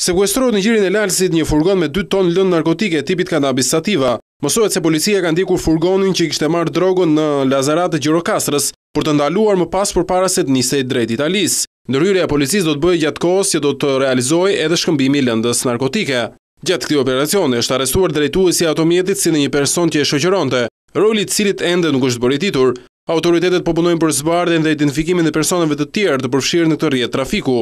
Sekuestrohet në gjirin e lalësit një furgon me 2 ton lënë narkotike tipit kanabis sativa. Mësohet se policia ka ndikur furgonin që i kishte marrë drogën në Lazarat e Gjirokastrës për të ndaluar më pas për paraset njëse i drejt Italis. Ndërhyrja policis do të bëjë gjatë kohës që do të realizoj edhe shkëmbimi lëndës narkotike. Gjatë këti operacioni është arestuar e i automjetit si në një person që e shëqëronte, rolit cilit ende nuk është bëritituar. Autoritetet po punojnë për zbardhjen dhe identifikimin e personave të tjerë të përfshirë në këtë rrjet trafiku.